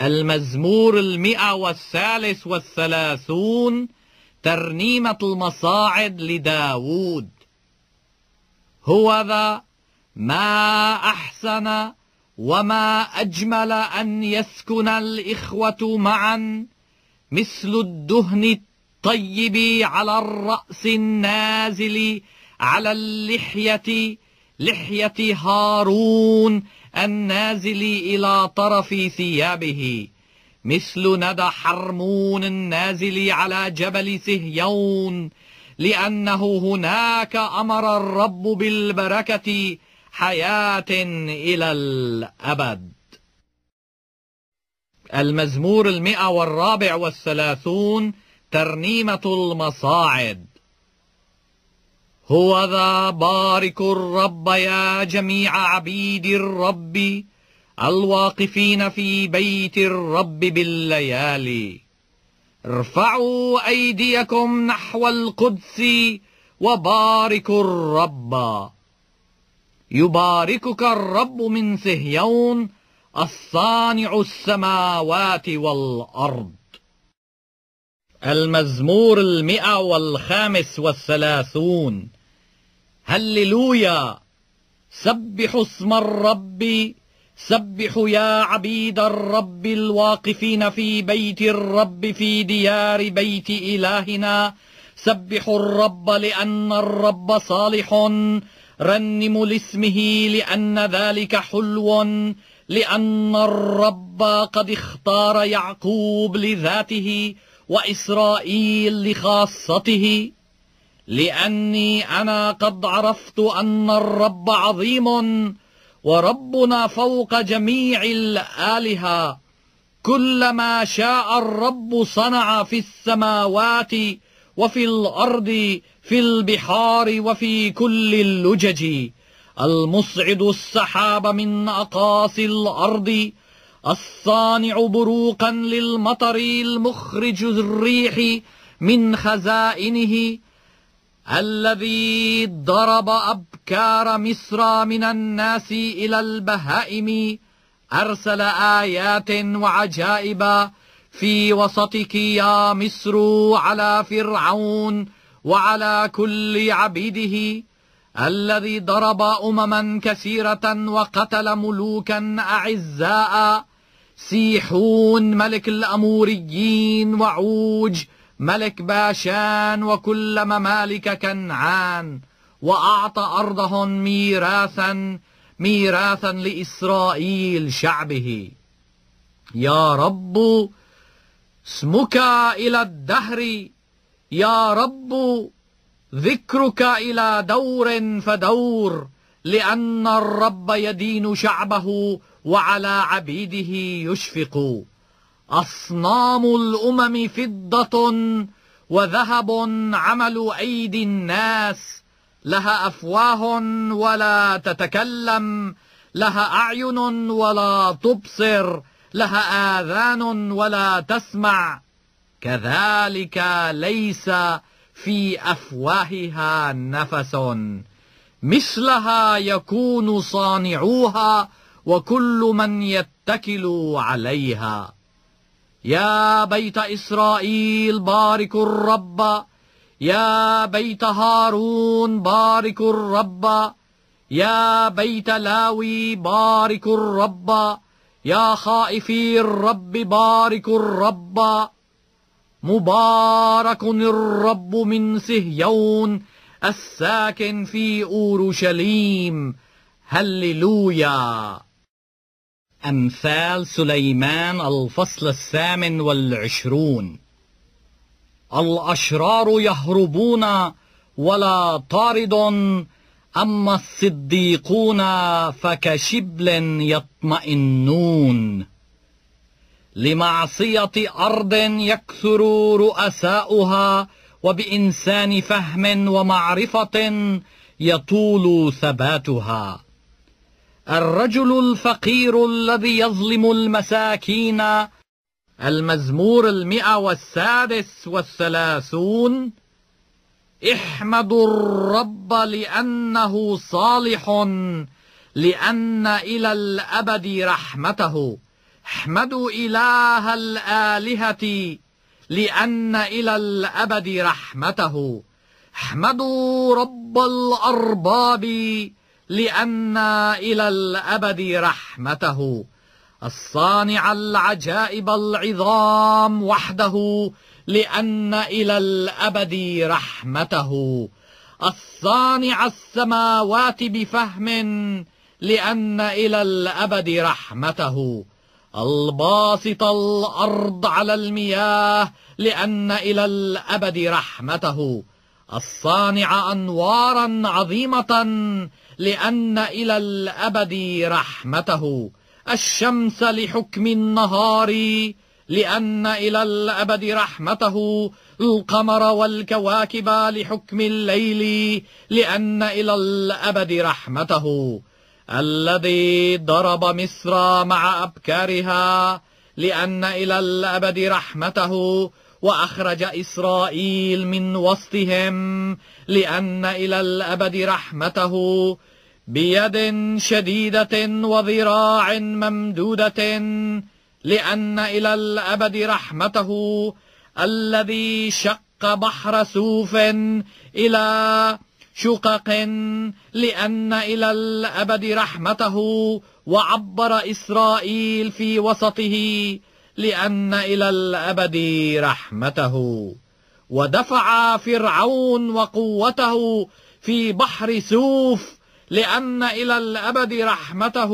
المزمور المئة والثالث والثلاثون ترنيمة المصاعد لداوود هو ذا ما أحسن وما أجمل أن يسكن الإخوة معا مثل الدهن الطيب على الرأس النازل على اللحية لحية هارون النازل إلى طرف ثيابه مثل ندى حرمون النازل على جبل سهيون لأنه هناك أمر الرب بالبركة حياة إلى الأبد المزمور المئة والرابع والثلاثون ترنيمة المصاعد هو ذا بارك الرب يا جميع عبيد الرب الواقفين في بيت الرب بالليالي ارفعوا أيديكم نحو القدس وباركوا الرب يباركك الرب من سهيون الصانع السماوات والأرض المزمور المئة والخامس والثلاثون هللويا سبحوا اسم الرب سبحوا يا عبيد الرب الواقفين في بيت الرب في ديار بيت إلهنا سبحوا الرب لأن الرب صالح رنموا لاسمه لأن ذلك حلو لأن الرب قد اختار يعقوب لذاته وإسرائيل لخاصته لأني أنا قد عرفت أن الرب عظيم وربنا فوق جميع الآلهة كلما شاء الرب صنع في السماوات وفي الأرض في البحار وفي كل اللجج المصعد السحاب من أقاصي الأرض الصانع بروقا للمطر المخرج الريح من خزائنه الذي ضرب أبكار مصر من الناس إلى البهائم أرسل آيات وعجائب في وسطك يا مصر على فرعون وعلى كل عبيده الذي ضرب أمما كثيرة وقتل ملوكا أعزاء سيحون ملك الأموريين وعوج ملك باشان وكل ممالك كنعان وأعطى أرضهم ميراثا ميراثا لإسرائيل شعبه يا رب اسمك إلى الدهر يا رب ذكرك إلى دور فدور لأن الرب يدين شعبه وعلى عبيده يشفق أصنام الأمم فضة وذهب عمل أيدي الناس لها أفواه ولا تتكلم لها أعين ولا تبصر لها آذان ولا تسمع كذلك ليس في أفواهها نفس مثلها يكون صانعوها وكل من يتكل عليها يا بيت إسرائيل باركوا الرب يا بيت هارون باركوا الرب يا بيت لاوي باركوا الرب يا خائفي الرب باركوا الرب مبارك الرب من سهيون الساكن في أورشليم هللويا أمثال سليمان الفصل الثامن والعشرون الأشرار يهربون ولا طارد أما الصديقون فكشبل يطمئنون لمعصية أرض يكثر رؤساؤها وبإنسان فهم ومعرفة يطول ثباتها الرجل الفقير الذي يظلم المساكين المزمور المئة والسادس والثلاثون احمدوا الرب لأنه صالح لأن إلى الأبد رحمته احمدوا إله الآلهة لأن إلى الأبد رحمته احمدوا رب الأرباب لأن إلى الأبد رحمته الصانع العجائب العظام وحده لأن إلى الأبد رحمته الصانع السماوات بفهم لأن إلى الأبد رحمته الباسط الأرض على المياه لأن إلى الأبد رحمته الصانع أنوارا عظيمة لأن إلى الأبد رحمته الشمس لحكم النهار لأن إلى الأبد رحمته القمر والكواكب لحكم الليل لأن إلى الأبد رحمته الذي ضرب مصر مع أبكارها لأن إلى الأبد رحمته وأخرج إسرائيل من وسطهم لأن إلى الأبد رحمته بيد شديدة وذراع ممدودة لأن إلى الأبد رحمته الذي شق بحر سوف إلى شقق لأن إلى الأبد رحمته وعبر إسرائيل في وسطه لأن إلى الأبد رحمته ودفع فرعون وقوته في بحر سوف لأن إلى الأبد رحمته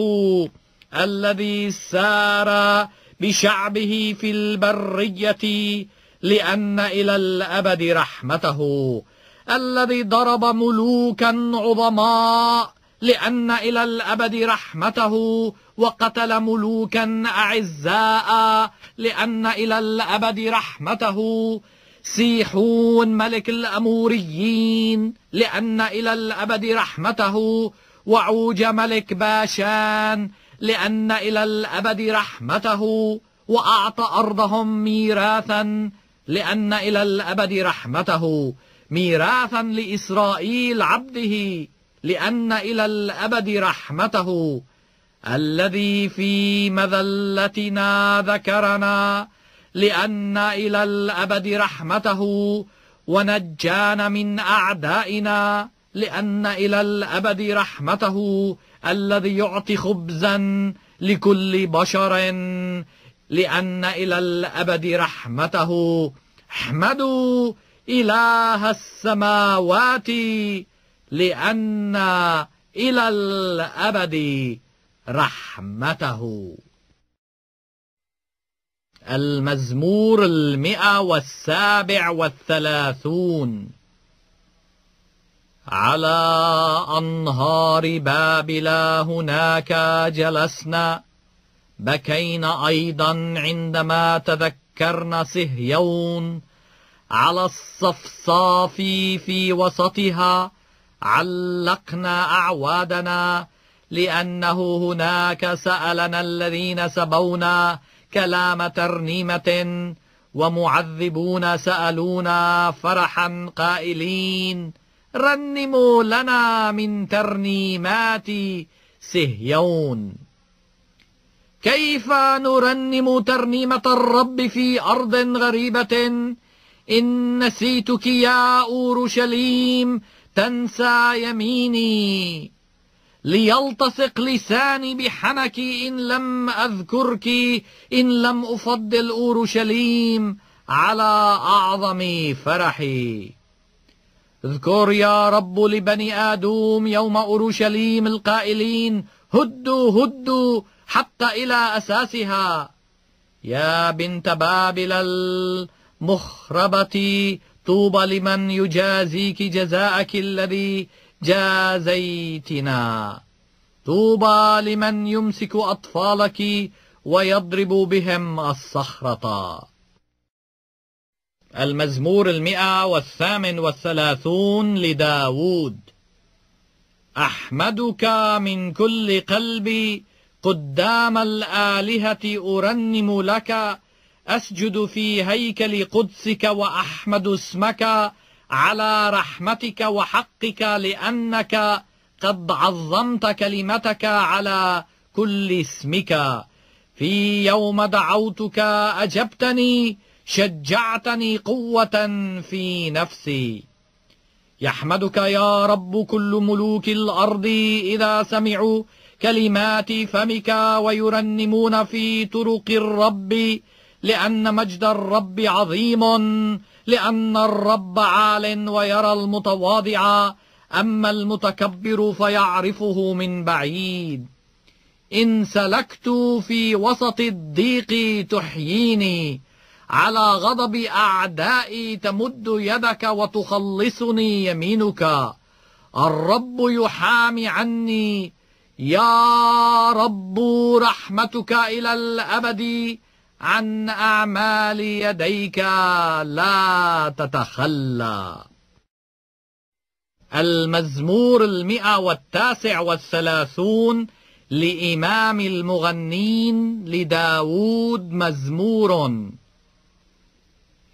الذي سار بشعبه في البرية لأن إلى الأبد رحمته الذي ضرب ملوكا عظماء لأن إلى الأبد رحمته وقتل ملوكا أعزاء لأن إلى الأبد رحمته سيحون ملك الأموريين لأن إلى الأبد رحمته وعوج ملك باشان لأن إلى الأبد رحمته وأعطى أرضهم ميراثا لأن إلى الأبد رحمته ميراثا لإسرائيل عبده لأن إلى الأبد رحمته الذي في مذلتنا ذكرنا لأن إلى الأبد رحمته ونجانا من أعدائنا لأن إلى الأبد رحمته الذي يعطي خبزا لكل بشر لأن إلى الأبد رحمته احمدوا إله السماوات لأن إلى الأبد رحمته المزمور المئة والسابع والثلاثون على أنهار بابلا هناك جلسنا بكينا أيضا عندما تذكرنا سهيون على الصفصاف في وسطها علقنا أعوادنا لأنه هناك سألنا الذين سبونا كلام ترنيمة ومعذبون سألونا فرحا قائلين رنموا لنا من ترنيمات سهيون كيف نرنم ترنيمة الرب في أرض غريبة إن نسيتك يا أورشليم تنسى يميني ليلتصق لساني بحنك إن لم أذكرك إن لم أفضل أورشليم على أعظم فرحي اذكر يا رب لبني آدوم يوم أورشليم القائلين هدوا هدوا حتى إلى أساسها يا بنت بابل المخربة طوبى لمن يجازيك جزاءك الذي جازيتنا طوبى لمن يمسك أطفالك ويضرب بهم الصخرة المزمور المئة والثامن والثلاثون لداود أحمدك من كل قلبي قدام الآلهة أرنم لك أسجد في هيكل قدسك وأحمد اسمك على رحمتك وحقك لأنك قد عظمت كلمتك على كل اسمك في يوم دعوتك أجبتني شجعتني قوة في نفسي يحمدك يا رب كل ملوك الأرض إذا سمعوا كلمات فمك ويرنمون في طرق الرب لأن مجد الرب عظيم لأن الرب عال ويرى المتواضع أما المتكبر فيعرفه من بعيد إن سلكت في وسط الضيق تحييني على غضب أعدائي تمد يدك وتخلصني يمينك الرب يحامي عني يا رب رحمتك إلى الأبد عن أعمال يديك لا تتخلى المزمور المئة والتاسع والثلاثون لإمام المغنين لداود مزمور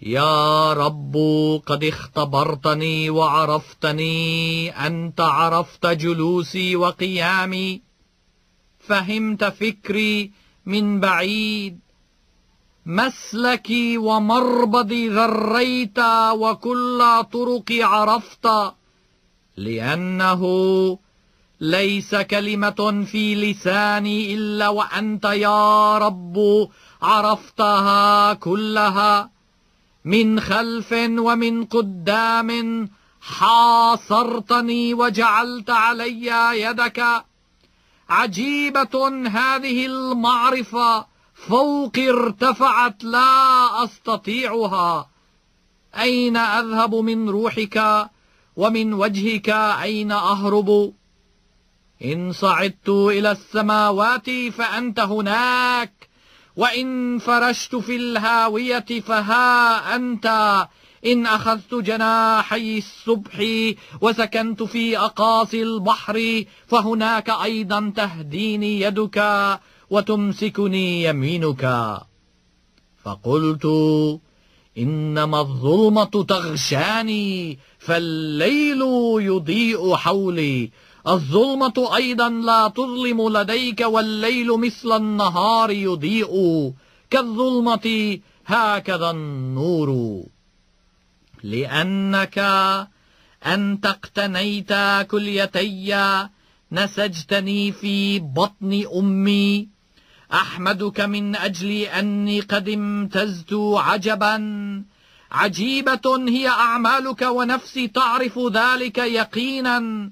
يا رب قد اختبرتني وعرفتني أنت عرفت جلوسي وقيامي فهمت فكري من بعيد مسلكي ومربضي ذريت وكل طرقي عرفت لأنه ليس كلمة في لساني إلا وأنت يا رب عرفتها كلها من خلف ومن قدام حاصرتني وجعلت علي يدك عجيبة هذه المعرفة فوق ارتفعت لا أستطيعها أين أذهب من روحك ومن وجهك أين أهرب إن صعدت إلى السماوات فأنت هناك وإن فرشت في الهاوية فها أنت إن أخذت جناحي الصبح وسكنت في أقاصي البحر فهناك أيضا تهديني يدك وتمسكني يمينك فقلت إنما الظلمة تغشاني فالليل يضيء حولي الظلمة أيضا لا تظلم لديك والليل مثل النهار يضيء كالظلمة هكذا النور لأنك أنت اقتنيت كليتي نسجتني في بطن أمي أحمدك من أجل أني قد امتزت عجبا عجيبة هي أعمالك ونفسي تعرف ذلك يقينا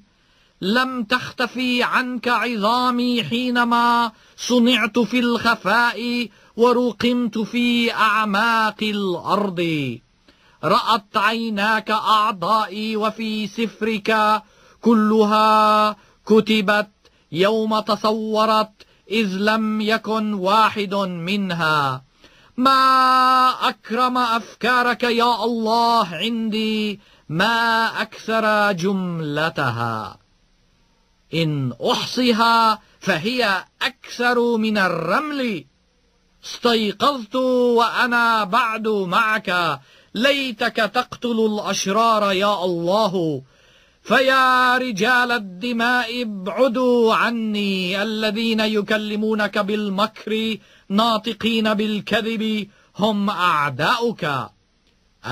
لم تختفي عنك عظامي حينما صنعت في الخفاء ورقمت في أعماق الأرض رأت عيناك أعضائي وفي سفرك كلها كتبت يوم تصورت إذ لم يكن واحد منها ما أكرم أفكارك يا الله عندي ما أكثر جملتها إن أحصيها فهي أكثر من الرمل استيقظت وأنا بعد معك ليتك تقتل الأشرار يا الله فيا رجال الدماء ابعدوا عني الذين يكلمونك بالمكر ناطقين بالكذب هم أعداؤك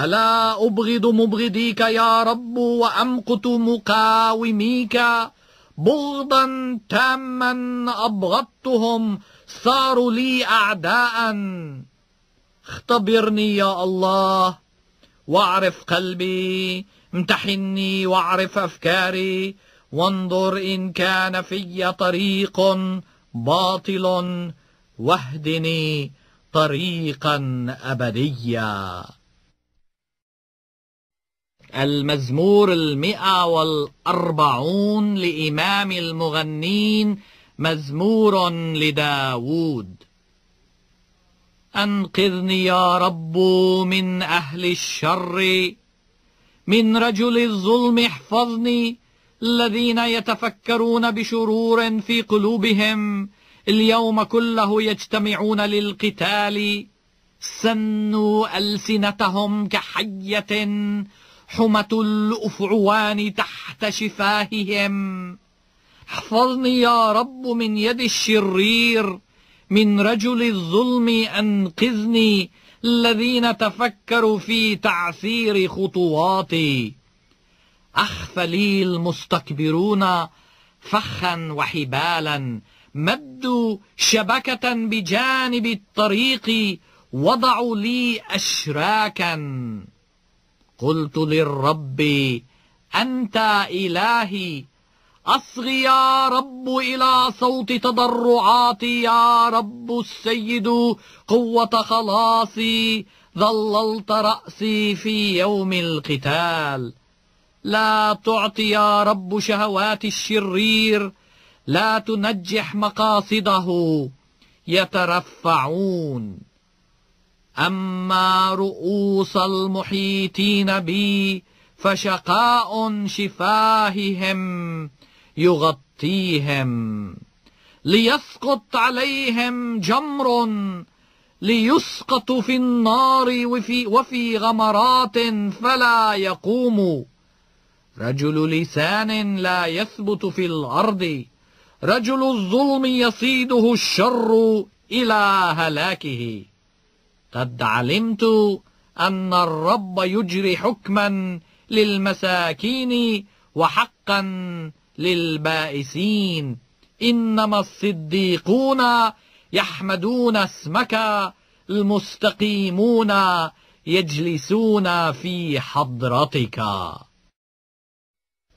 ألا أبغض مبغضيك يا رب وأمقت مقاوميك بغضا تاما أبغضتهم صاروا لي أعداء اختبرني يا الله واعرف قلبي امتحني واعرف أفكاري وانظر إن كان في طريق باطل واهدني طريقا أبديا المزمور المئة والأربعون لإمام المغنين مزمور لداوود أنقذني يا رب من أهل الشر من رجل الظلم احفظني الذين يتفكرون بشرور في قلوبهم اليوم كله يجتمعون للقتال سنوا ألسنتهم كحية حمة الأفعوان تحت شفاههم احفظني يا رب من يد الشرير من رجل الظلم أنقذني الذين تفكروا في تعسير خطواتي أخفى لي المستكبرون فخا وحبالا مدوا شبكة بجانب الطريق وضعوا لي أشراكا قلت للرب أنت إلهي أصغي يا رب إلى صوت تضرعاتي يا رب السيد قوة خلاصي ظللت رأسي في يوم القتال لا تعطي يا رب شهوات الشرير لا تنجح مقاصده يترفعون أما رؤوس المحيطين بي فشقاء شفاههم يغطيهم ليسقط عليهم جمر ليسقط في النار وفي, وفي غمرات فلا يقوم رجل لسان لا يثبت في الأرض رجل الظلم يصيده الشر إلى هلاكه قد علمت أن الرب يجري حكما للمساكين وحقا للبائسين إنما الصديقون يحمدون اسمك المستقيمون يجلسون في حضرتك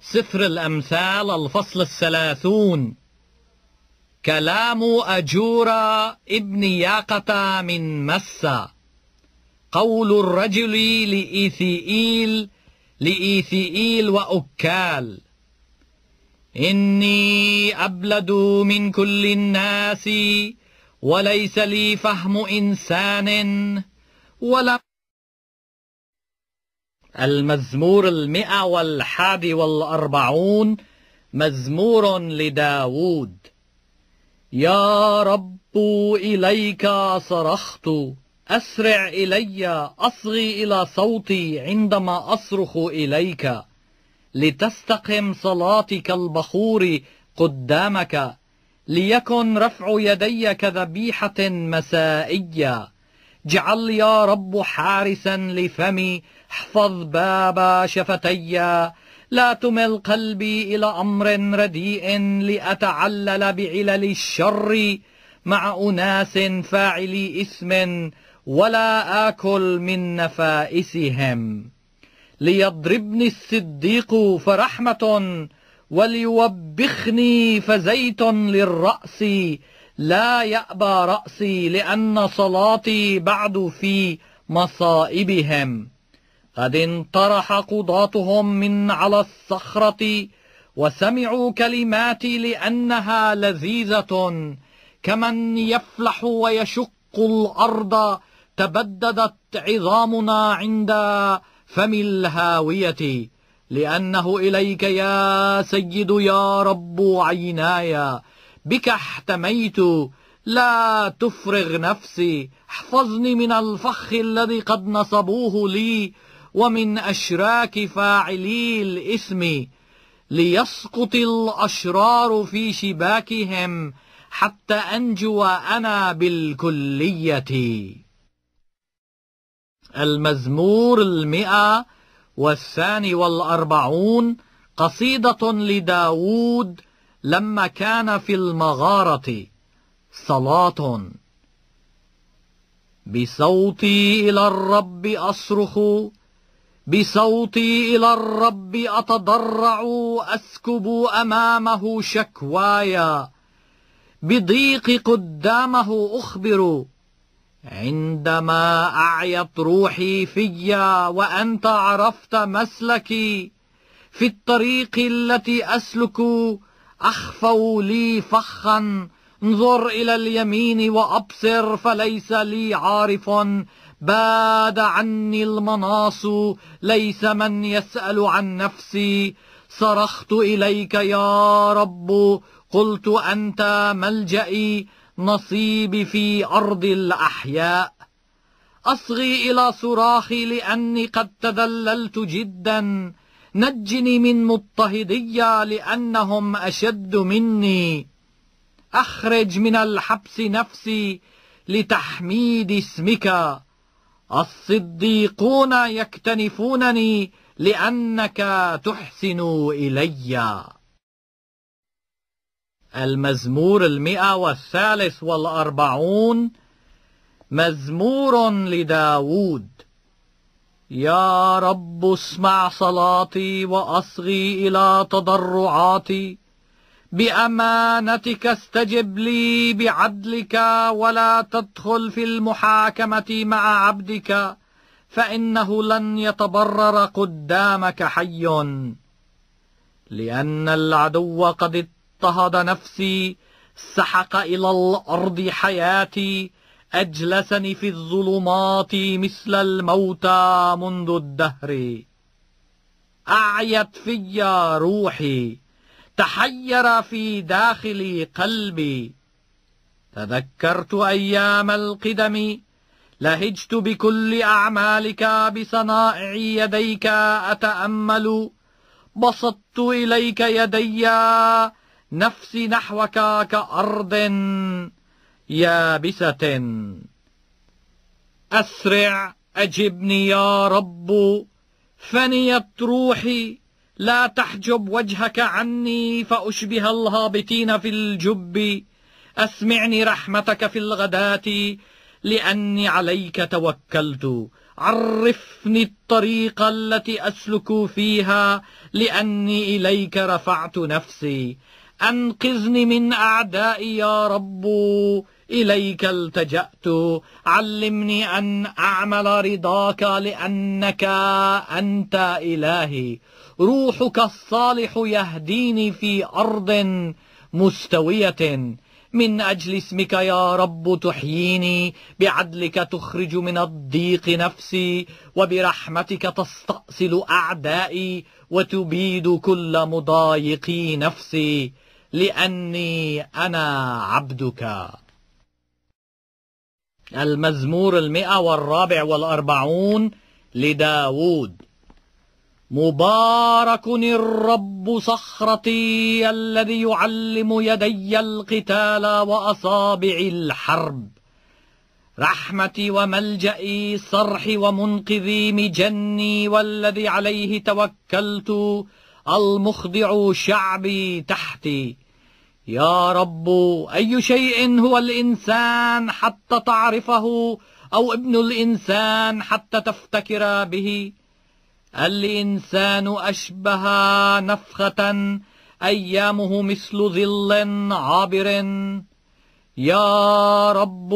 سفر الأمثال الفصل الثلاثون كلام أجور ابن ياقة من مسة قول الرجل لإيثيئيل لإيثيئيل وأكال إني أبلد من كل الناس وليس لي فهم إنسان ولا المزمور المئة والحادي والأربعون مزمور لداود يا رب إليك صرخت أسرع إلي أصغي إلى صوتي عندما أصرخ إليك لتستقم صلاتك البخور قدامك ليكن رفع يدي كذبيحة مسائية اجعل يا رب حارسا لفمي احفظ باب شفتي لا تمل قلبي إلى أمر رديء لأتعلل بعلل الشر مع أناس فاعلي إثم ولا آكل من نفائسهم ليضربني الصديق فرحمة وليوبخني فزيت للرأس لا يأبى رأسي لأن صلاتي بعد في مصائبهم قد انطرح قضاتهم من على الصخرة وسمعوا كلماتي لأنها لذيذة كمن يفلح ويشق الأرض تبددت عظامنا عند فم الهاوية لأنه إليك يا سيد يا رب عيناي بك احتميت لا تفرغ نفسي احفظني من الفخ الذي قد نصبوه لي ومن أشراك فاعلي الإثم ليسقط الأشرار في شباكهم حتى أنجو أنا بالكلية المزمور المئة والثاني والأربعون قصيدة لداود لما كان في المغارة صلاة بصوتي إلى الرب أصرخ بصوتي إلى الرب أتضرع أسكب أمامه شكوايا بضيق قدامه أخبر عندما أعيت روحي فيا وأنت عرفت مسلكي في الطريق التي أسلك أخفوا لي فخا انظر إلى اليمين وأبصر فليس لي عارف باد عني المناص ليس من يسأل عن نفسي صرخت إليك يا رب قلت أنت ملجئي نصيبي في أرض الأحياء أصغي إلى صراخي لأني قد تذللت جدا نجني من مضطهدي لأنهم أشد مني أخرج من الحبس نفسي لتحميد اسمك الصديقون يكتنفونني لأنك تحسن إليّ المزمور المئة والثالث والأربعون مزمور لداود يا رب اسمع صلاتي وأصغي إلى تضرعاتي بأمانتك استجب لي بعدلك ولا تدخل في المحاكمة مع عبدك فإنه لن يتبرر قدامك حي لأن العدو قد اضطهد نفسي سحق إلى الأرض حياتي أجلسني في الظلمات مثل الموتى منذ الدهر أعيت في روحي تحير في داخلي قلبي تذكرت أيام القدم لهجت بكل أعمالك بصنائع يديك أتأمل بسطت إليك يديّ نفسي نحوك كأرض يابسة أسرع أجبني يا رب فنيت روحي لا تحجب وجهك عني فأشبه الهابطين في الجب أسمعني رحمتك في الغداة لأني عليك توكلت عرفني الطريق التي أسلك فيها لأني إليك رفعت نفسي أنقذني من أعدائي يا رب إليك التجأت علمني أن أعمل رضاك لأنك أنت إلهي روحك الصالح يهديني في أرض مستوية من أجل اسمك يا رب تحييني بعدلك تخرج من الضيق نفسي وبرحمتك تستأصل أعدائي وتبيد كل مضايقي نفسي لأني أنا عبدك المزمور المئة والرابع والأربعون لداود مبارك الرب صخرتي الذي يعلم يدي القتال وأصابع الحرب رحمتي وملجئي صرحي ومنقذي مجني والذي عليه توكلت المخضع شعبي تحتي يا رب أي شيء هو الإنسان حتى تعرفه أو ابن الإنسان حتى تفتكر به الإنسان أشبه نفخة أيامه مثل ظل عابر يا رب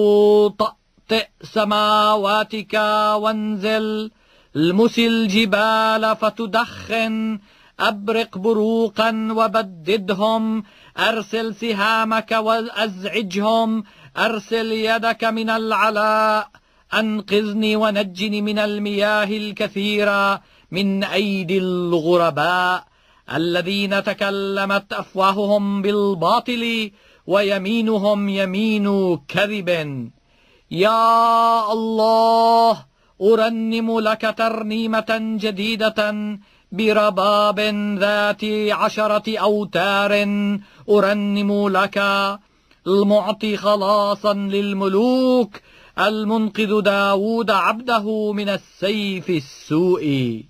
طأطئ سماواتك وانزل المس الجبال فتدخن أبرق بروقا وبددهم أرسل سهامك وأزعجهم أرسل يدك من العلاء أنقذني ونجني من المياه الكثيرة من أيدي الغرباء الذين تكلمت أفواههم بالباطل ويمينهم يمين كذب يا الله أرنم لك ترنيمة جديدة برباب ذات عشرة أوتار أرنم لك المعطي خلاصا للملوك المنقذ داود عبده من السيف السوء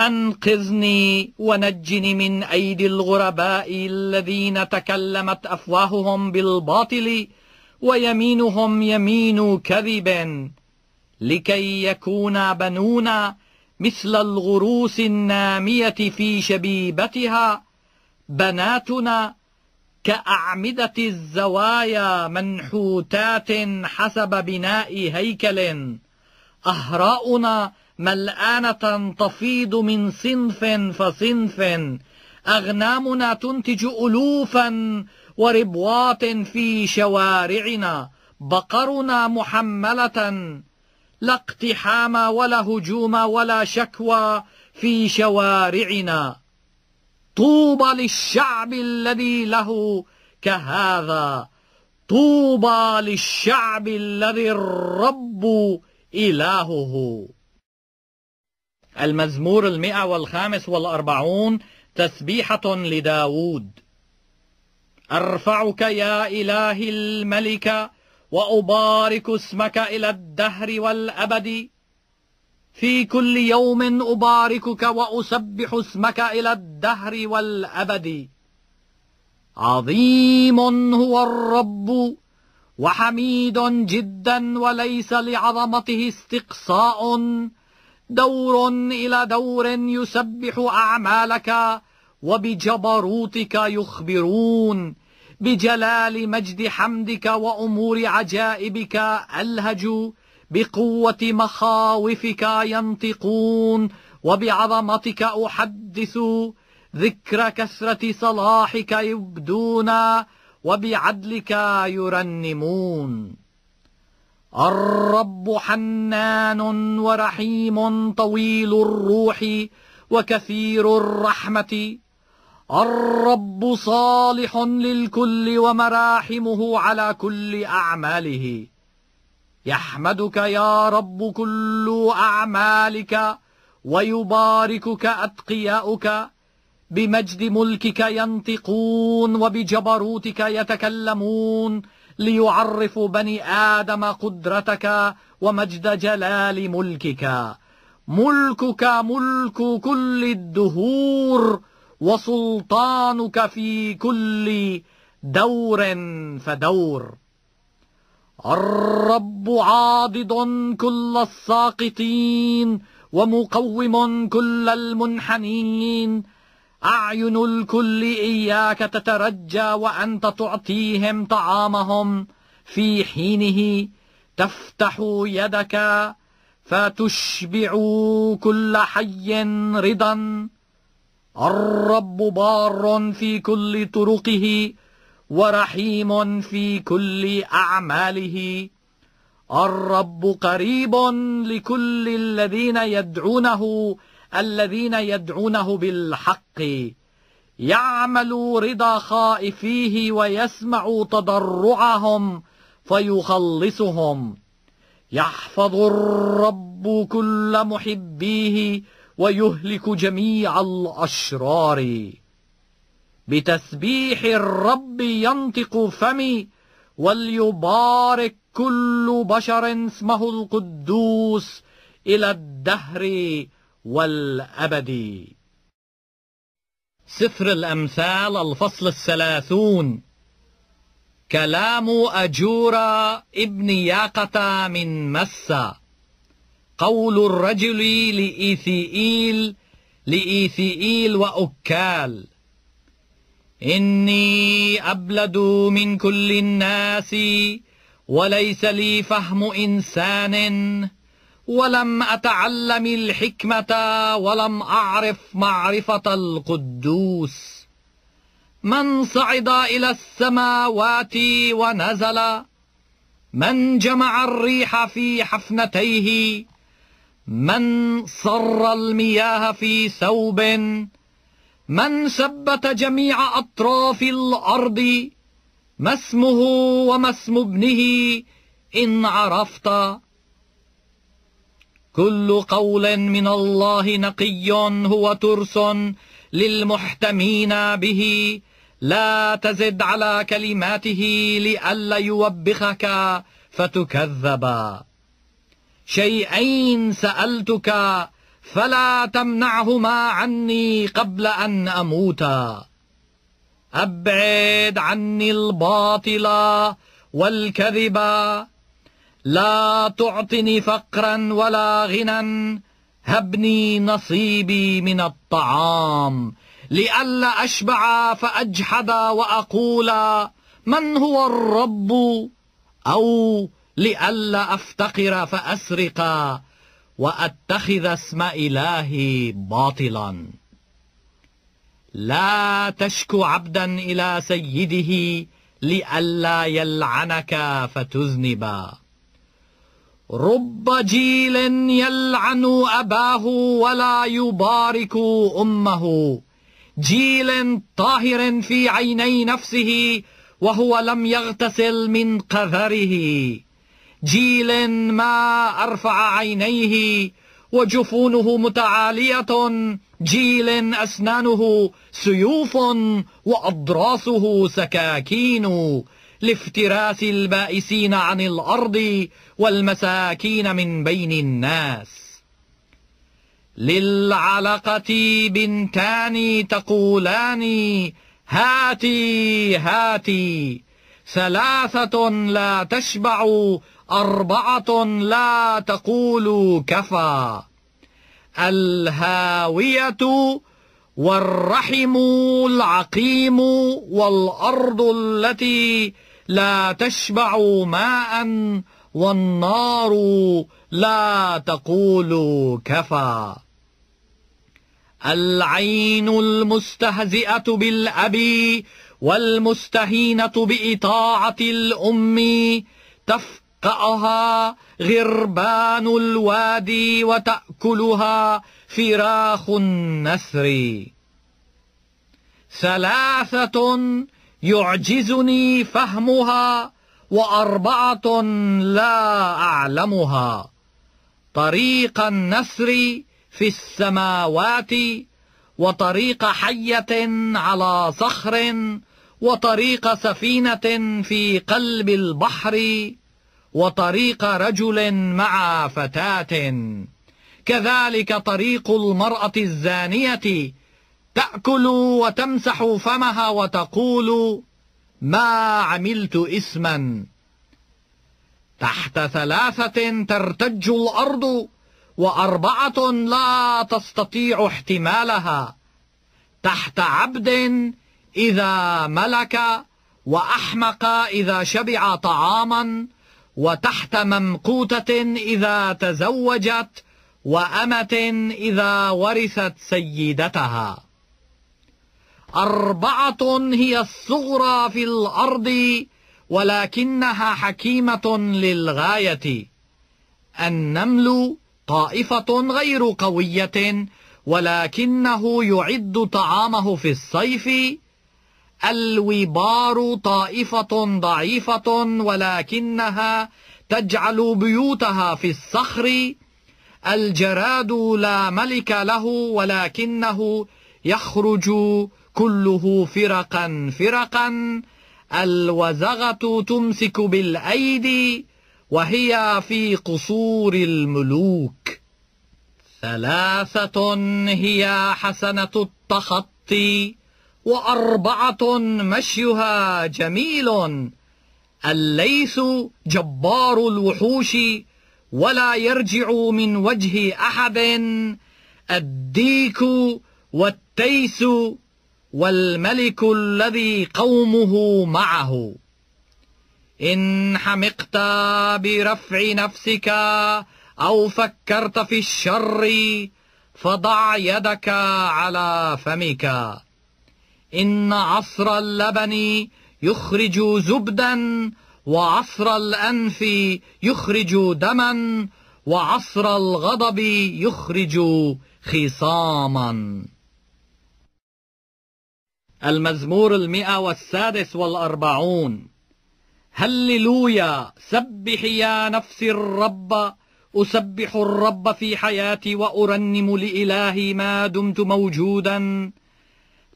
أنقذني ونجني من أيدي الغرباء الذين تكلمت أفواههم بالباطل ويمينهم يمين كذب لكي يكون بنونا مثل الغروس النامية في شبيبتها بناتنا كأعمدة الزوايا منحوتات حسب بناء هيكل أهراؤنا ملآنة تفيض من صنف فصنف أغنامنا تنتج ألوفا وربواط في شوارعنا بقرنا محملة لا اقتحام ولا هجوم ولا شكوى في شوارعنا طوبى للشعب الذي له كهذا طوبى للشعب الذي الرب إلهه المزمور المئة والخامس والأربعون تسبيحة لداود أرفعك يا إله الملك وأبارك اسمك إلى الدهر والأبد في كل يوم أباركك وأسبح اسمك إلى الدهر والأبد عظيم هو الرب وحميد جدا وليس لعظمته استقصاء دور إلى دور يسبح أعمالك وبجبروتك يخبرون بجلال مجد حمدك وأمور عجائبك ألهجوا بقوة مخاوفك ينطقون وبعظمتك أحدث ذكر كثرة صلاحك يبدون وبعدلك يرنمون الرب حنان ورحيم طويل الروح وكثير الرحمة الرب صالح للكل ومراحمه على كل أعماله يحمدك يا رب كل أعمالك ويباركك أتقياؤك بمجد ملكك ينطقون وبجبروتك يتكلمون ليعرفوا بني آدم قدرتك ومجد جلال ملكك ملكك ملك كل الدهور وسلطانك في كل دور فدور الرب عاضد كل الساقطين ومقوم كل المنحنين أعين الكل إياك تترجى وأنت تعطيهم طعامهم في حينه تفتح يدك فتشبع كل حي رضا الرب بار في كل طرقه ورحيم في كل أعماله الرب قريب لكل الذين يدعونه الذين يدعونه بالحق يعمل رضا خائفيه ويسمع تضرعهم فيخلصهم يحفظ الرب كل محبيه ويهلك جميع الأشرار بتسبيح الرب ينطق فمي وليبارك كل بشر اسمه القدوس إلى الدهر والأبد سفر الأمثال الفصل الثلاثون كلام أجورا ابن ياقة من مسّة قول الرجل لإيثيئيل لإيثيئيل وأكال إني أبلد من كل الناس وليس لي فهم إنسان ولم أتعلم الحكمة ولم أعرف معرفة القدوس من صعد إلى السماوات ونزل من جمع الريح في حفنتيه من صر المياه في ثوب من ثبت جميع أطراف الأرض ما اسمه وما اسم ابنه إن عرفت كل قول من الله نقي هو ترس للمحتمين به لا تزد على كلماته لئلا يوبخك فتكذبا شيئين سألتك فلا تمنعهما عني قبل أن أموت أبعد عني الباطل والكذب لا تعطني فقرا ولا غنى هبني نصيبي من الطعام لئلا أشبع فأجحد وأقول من هو الرب أو لئلا أفتقر فاسرق وأتخذ اسم إلهي باطلا لا تشكو عبدا إلى سيده لئلا يلعنك فتذنبا رب جيل يلعن أباه ولا يبارك أمه جيل طاهر في عيني نفسه وهو لم يغتسل من قذره جيل ما أرفع عينيه وجفونه متعالية جيل أسنانه سيوف وأضراسه سكاكين لافتراس البائسين عن الأرض والمساكين من بين الناس للعلقة بنتان تقولان هاتي هاتي ثلاثة لا تشبع أربعة لا تقول كفى الهاوية والرحم العقيم والأرض التي لا تشبع ماء والنار لا تقول كفى العين المستهزئة بالأبي والمستهينة بإطاعة الأم تفقأها غربان الوادي وتأكلها فراخ النسر ثلاثة يعجزني فهمها وأربعة لا أعلمها طريق النسر في السماوات وطريق حية على صخر وطريق سفينة في قلب البحر وطريق رجل مع فتاة كذلك طريق المرأة الزانية تأكل وتمسح فمها وتقول ما عملت اسما تحت ثلاثة ترتج الأرض وأربعة لا تستطيع احتمالها تحت عبد إذا ملك وأحمق إذا شبع طعاما وتحت ممقوتة إذا تزوجت وأمة إذا ورثت سيدتها أربعة هي الصغرى في الأرض ولكنها حكيمة للغاية النمل طائفة غير قوية ولكنه يعد طعامه في الصيف الوبار طائفة ضعيفة ولكنها تجعل بيوتها في الصخر الجراد لا ملك له ولكنه يخرج كله فرقا فرقا الوزغة تمسك بالأيدي وهي في قصور الملوك ثلاثة هي حسنة التخطي وأربعة مشيها جميل الليث جبار الوحوش ولا يرجع من وجه أحد الديك والتيس والملك الذي قومه معه إن حمقت برفع نفسك أو فكرت في الشر فضع يدك على فمك إن عصر اللبن يخرج زبدا وعصر الأنف يخرج دما وعصر الغضب يخرج خصاما المزمور المئة والسادس والأربعون هللويا سبحي يا نفسي الرب أسبح الرب في حياتي وأرنم لإلهي ما دمت موجودا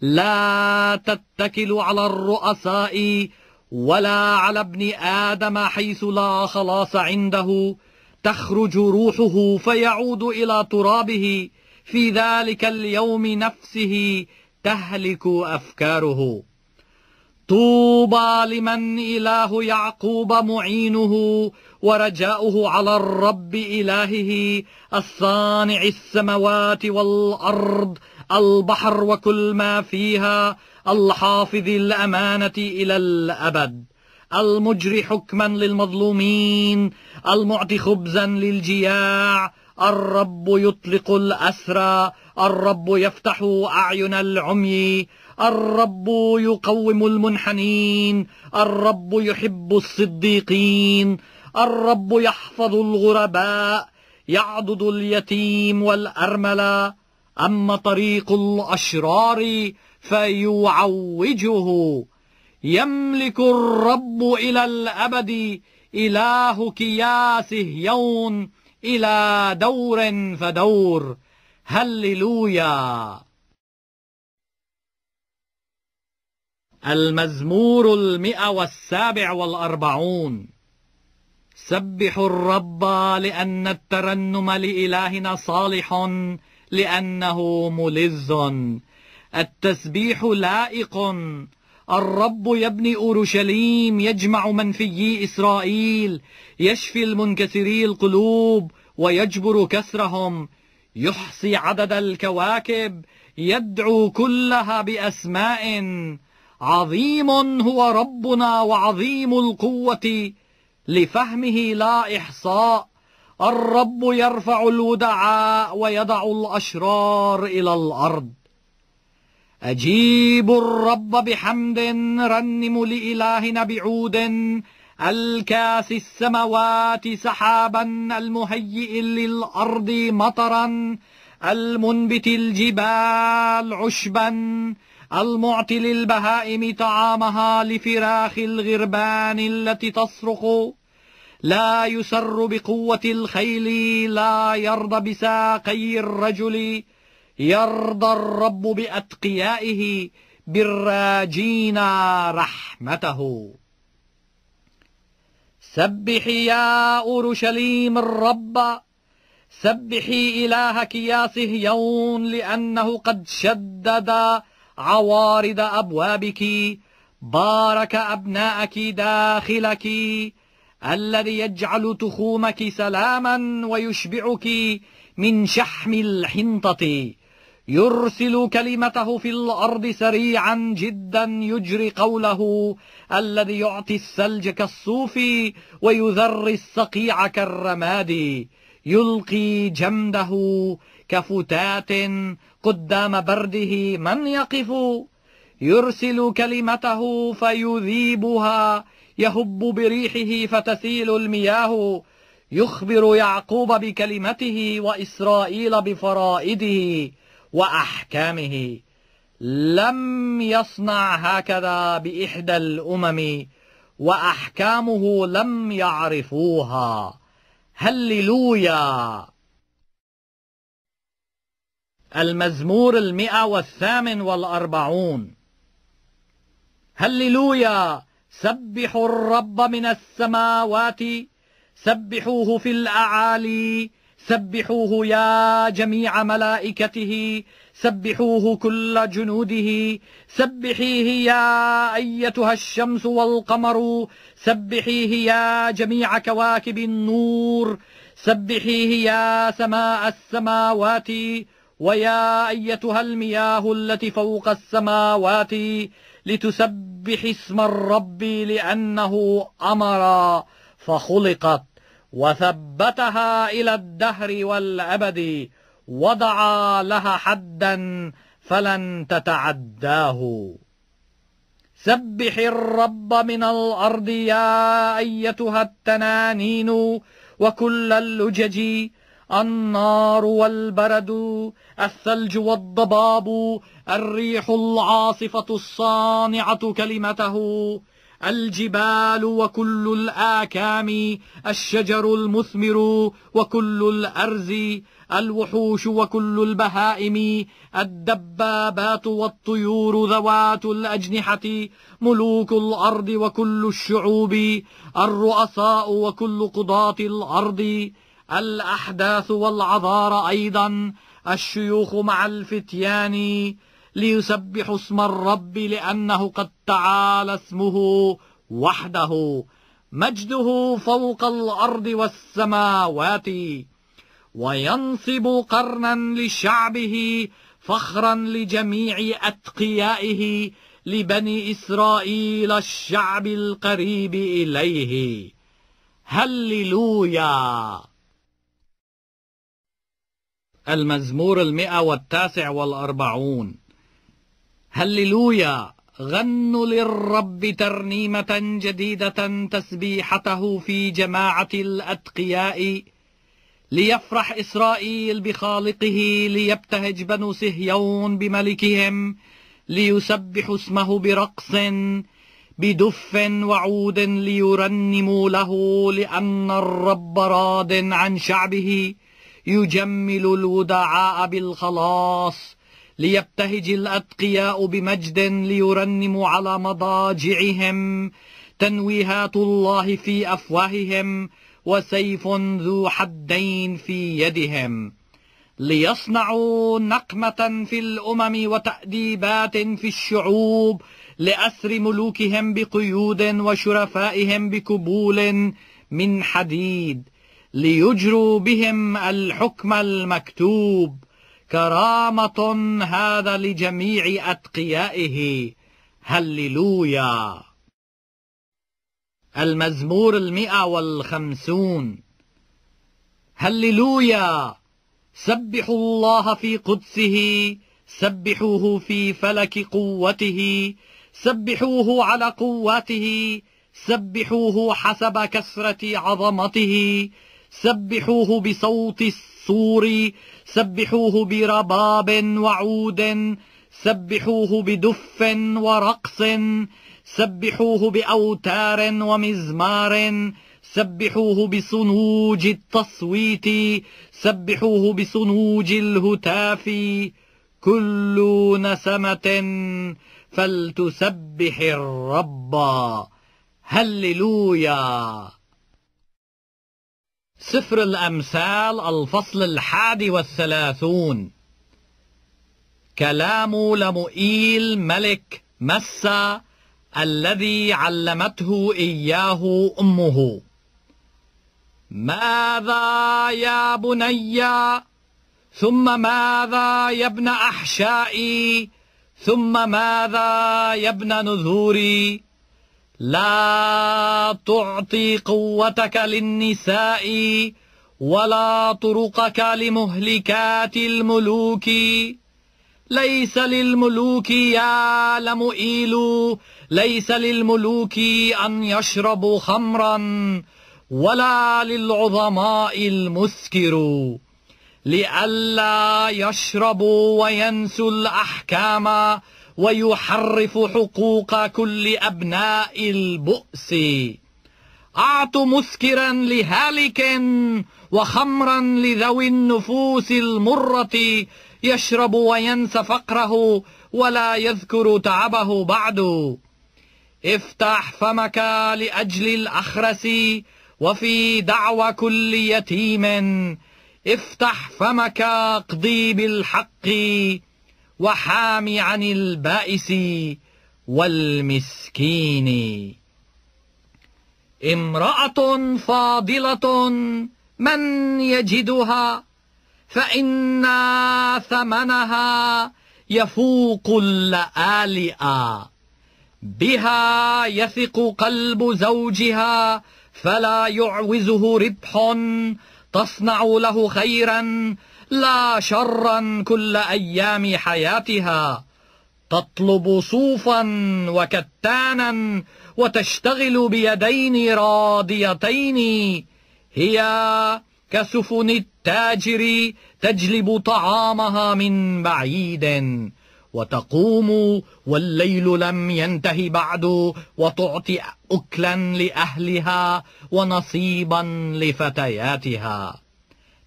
لا تتكل على الرؤساء ولا على ابن آدم حيث لا خلاص عنده تخرج روحه فيعود إلى ترابه في ذلك اليوم نفسه تهلك أفكاره طوبى لمن إله يعقوب معينه ورجاؤه على الرب إلهه الصانع السموات والأرض البحر وكل ما فيها الحافظ الأمانة إلى الأبد المجري حكما للمظلومين المعطي خبزا للجياع الرب يطلق الأسرى الرب يفتح أعين العمي الرب يقوم المنحنين الرب يحب الصديقين الرب يحفظ الغرباء يعضد اليتيم والأرملة أما طريق الأشرار فيعوجه يملك الرب إلى الأبد إله كياسه يون إلى دور فدور هللويا المزمور المئة والسابع والأربعون سبحوا الرب لأن الترنم لإلهنا صالح لأنه ملز التسبيح لائق الرب يبني أورشليم يجمع منفيي إسرائيل يشفي المنكسري القلوب ويجبر كسرهم يحصي عدد الكواكب يدعو كلها بأسماء عظيم هو ربنا وعظيم القوة لفهمه لا إحصاء الرب يرفع الودعاء ويضع الأشرار إلى الأرض أجيب الرب بحمد رنم لإلهنا بعود الكاس السماوات سحابا المهيئ للأرض مطرا المنبت الجبال عشبا المعطي للبهائم طعامها لفراخ الغربان التي تصرخ لا يسر بقوة الخيل لا يرضى بساقي الرجل يرضى الرب بأتقيائه بالراجين رحمته سبحي يا أورشليم الرب سبحي إلهك يا صهيون لأنه قد شدد عوارض أبوابك بارك أبناءك داخلك الذي يجعل تخومك سلاما ويشبعك من شحم الحنطة يرسل كلمته في الأرض سريعا جدا يجري قوله الذي يعطي الثلج كالصوف ويذري الصقيع كالرماد يلقي جمده كفتات قدام برده من يقف يرسل كلمته فيذيبها يهب بريحه فتسيل المياه يخبر يعقوب بكلمته وإسرائيل بفرائده وأحكامه لم يصنع هكذا بإحدى الأمم وأحكامه لم يعرفوها هللويا المزمور المئة والثامن والأربعون هللويا سبحوا الرب من السماوات سبحوه في الأعالي سبحوه يا جميع ملائكته سبحوه كل جنوده سبحيه يا أيتها الشمس والقمر سبحيه يا جميع كواكب النور سبحيه يا سماء السماوات ويا أيتها المياه التي فوق السماوات لتسبح اسم الرب لأنه أمر فخلقت وثبتها إلى الدهر والأبد وضع لها حدا فلن تتعداه سبح الرب من الأرض يا أيتها التنانين وكل اللجج النار والبرد الثلج والضباب الريح العاصفة الصانعة كلمته الجبال وكل الآكام الشجر المثمر وكل الأرز الوحوش وكل البهائم الدبابات والطيور ذوات الأجنحة ملوك الأرض وكل الشعوب الرؤساء وكل قضاة الأرض الأحداث والعذار أيضا الشيوخ مع الفتيان ليسبحوا اسم الرب لأنه قد تعالى اسمه وحده مجده فوق الأرض والسماوات وينصب قرنا لشعبه فخرا لجميع أتقيائه لبني إسرائيل الشعب القريب إليه هللويا المزمور المئة والتاسع والأربعون هللويا غنوا للرب ترنيمة جديدة تسبيحته في جماعة الأتقياء ليفرح إسرائيل بخالقه ليبتهج بنو سهيون بملكهم ليسبحوا اسمه برقص بدف وعود ليرنموا له لأن الرب راد عن شعبه يجمل الودعاء بالخلاص ليبتهج الأتقياء بمجد ليرنموا على مضاجعهم تنويهات الله في أفواههم وسيف ذو حدين في يدهم ليصنعوا نقمة في الأمم وتأديبات في الشعوب لأسر ملوكهم بقيود وشرفائهم بكبول من حديد ليجروا بهم الحكم المكتوب كرامة هذا لجميع أتقيائه هللويا المزمور المئة والخمسون هللويا سبحوا الله في قدسه سبحوه في فلك قوته سبحوه على قوته سبحوه حسب كسرة عظمته سبحوه بصوت الصور سبحوه برباب وعود سبحوه بدف ورقص سبحوه بأوتار ومزمار سبحوه بصنوج التصويت سبحوه بصنوج الهتاف كل نسمة فلتسبح الرب هللويا سفر الأمثال الفصل الحادي والثلاثون كلام لمؤيل ملك مسا الذي علمته إياه أمه ماذا يا بني ثم ماذا يا ابن أحشائي ثم ماذا يا ابن نذوري لا تعطي قوتك للنساء ولا طرقك لمهلكات الملوك ليس للملوك يا لمؤيل ليس للملوك أن يشربوا خمرا ولا للعظماء المسكر لئلا يشربوا وينسوا الأحكام ويحرف حقوق كل أبناء البؤس أعط مسكرا لهالك وخمرا لذوي النفوس المرة يشرب وينسى فقره ولا يذكر تعبه بعد افتح فمك لأجل الأخرس وفي دعوى كل يتيم افتح فمك اقضي بالحق وحام عن البائس والمسكين امرأة فاضلة من يجدها فان ثمنها يفوق اللآلئ بها يثق قلب زوجها فلا يعوزه ربح تصنع له خيرا لا شرا كل أيام حياتها تطلب صوفا وكتانا وتشتغل بيدين راضيتين هي كسفن التاجر تجلب طعامها من بعيد وتقوم والليل لم ينته بعد وتعطي أكلا لأهلها ونصيبا لفتياتها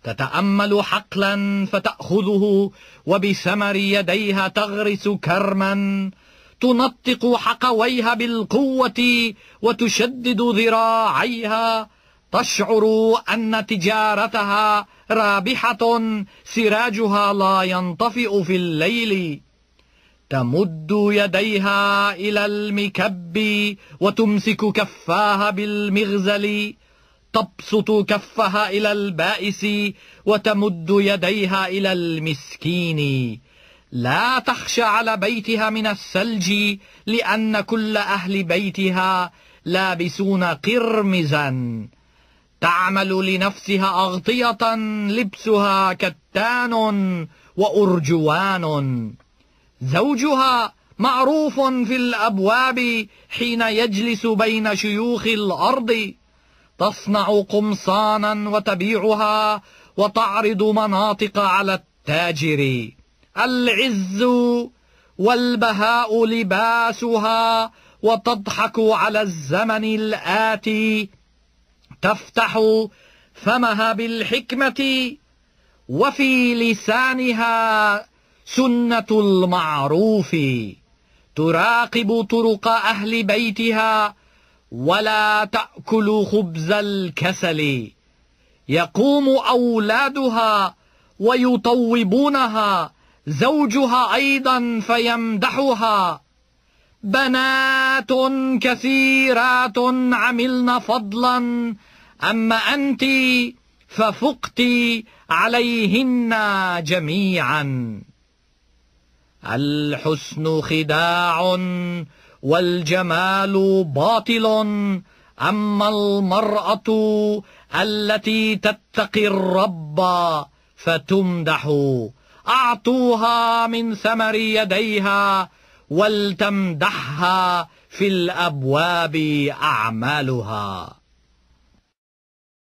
تتأمل حقلا فتأخذه وبثمر يديها تغرس كرما تنطق حقويها بالقوة وتشدد ذراعيها تشعر أن تجارتها رابحة سراجها لا ينطفئ في الليل تمد يديها إلى المكب وتمسك كفاها بالمغزل تبسط كفها إلى البائس وتمد يديها إلى المسكين لا تخشى على بيتها من الثلج لأن كل أهل بيتها لابسون قرمزا تعمل لنفسها أغطية لبسها كتان وأرجوان زوجها معروف في الأبواب حين يجلس بين شيوخ الأرض تصنع قمصانا وتبيعها وتعرض مناطق على التاجر العز والبهاء لباسها وتضحك على الزمن الآتي تفتح فمها بالحكمة وفي لسانها سنة المعروف تراقب طرق أهل بيتها ولا تأكل خبز الكسل يقوم أولادها ويطوبونها زوجها أيضا فيمدحها بنات كثيرات عملن فضلا أما أنت ففقت عليهن جميعا الحسن خداع والجمال باطل أما المرأة التي تتقي الرب فتمدح أعطوها من ثمر يديها ولتمدحها في الأبواب أعمالها